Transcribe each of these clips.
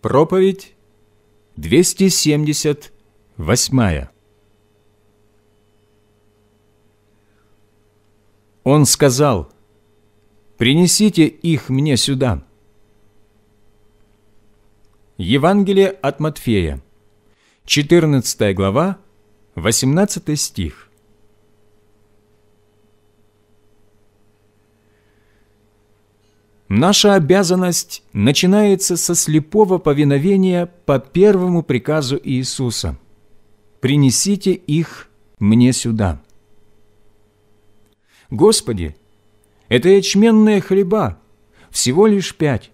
Проповедь 278 Он сказал, «Принесите их мне сюда». Евангелие от Матфея, 14 глава, 18 стих. Наша обязанность начинается со слепого повиновения по первому приказу Иисуса. «Принесите их мне сюда». «Господи, это ячменные хлеба, всего лишь пять.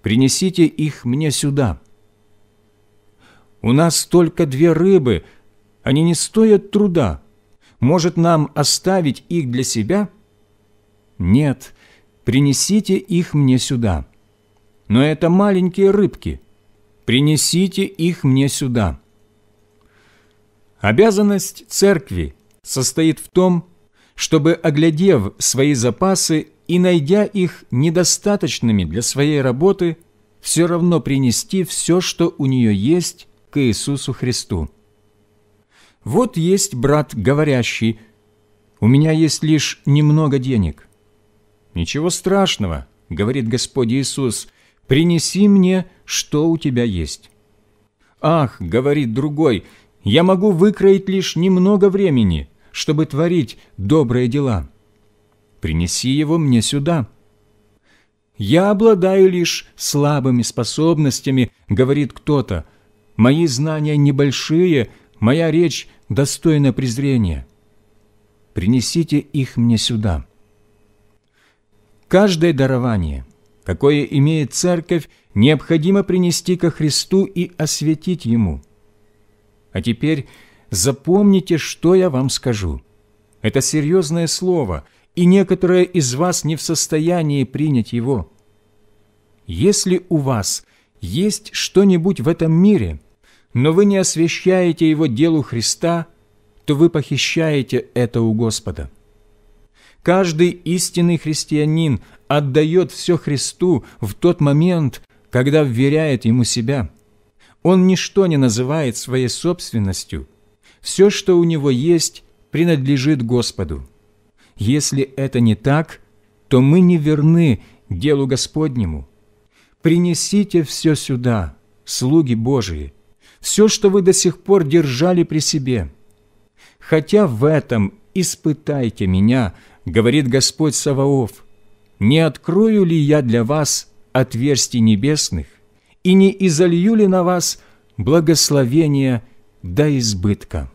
Принесите их мне сюда». «У нас только две рыбы, они не стоят труда. Может, нам оставить их для себя?» «Нет, — принесите их мне сюда. Но это маленькие рыбки, принесите их мне сюда». Обязанность церкви состоит в том, чтобы, оглядев свои запасы и найдя их недостаточными для своей работы, все равно принести все, что у нее есть, к Иисусу Христу. Вот есть брат говорящий, «У меня есть лишь немного денег. «Ничего страшного», — говорит Господь Иисус, — «принеси мне, что у тебя есть». «Ах», — говорит другой, — «я могу выкроить лишь немного времени, чтобы творить добрые дела. Принеси его мне сюда». «Я обладаю лишь слабыми способностями», — говорит кто-то. «Мои знания небольшие, моя речь достойна презрения. Принесите их мне сюда». Каждое дарование, какое имеет Церковь, необходимо принести ко Христу и осветить Ему. А теперь запомните, что я вам скажу. Это серьезное слово, и некоторые из вас не в состоянии принять его. Если у вас есть что-нибудь в этом мире, но вы не освящаете его делу Христа, то вы похищаете это у Господа. Каждый истинный христианин отдает все Христу в тот момент, когда вверяет Ему себя. Он ничто не называет своей собственностью. Все, что у него есть, принадлежит Господу. Если это не так, то мы не верны делу Господнему. Принесите все сюда, слуги Божии, все, что вы до сих пор держали при себе. Хотя в этом «Испытайте меня, — говорит Господь Саваоф, — не открою ли я для вас отверстий небесных и не изолью ли на вас благословение до избытка?»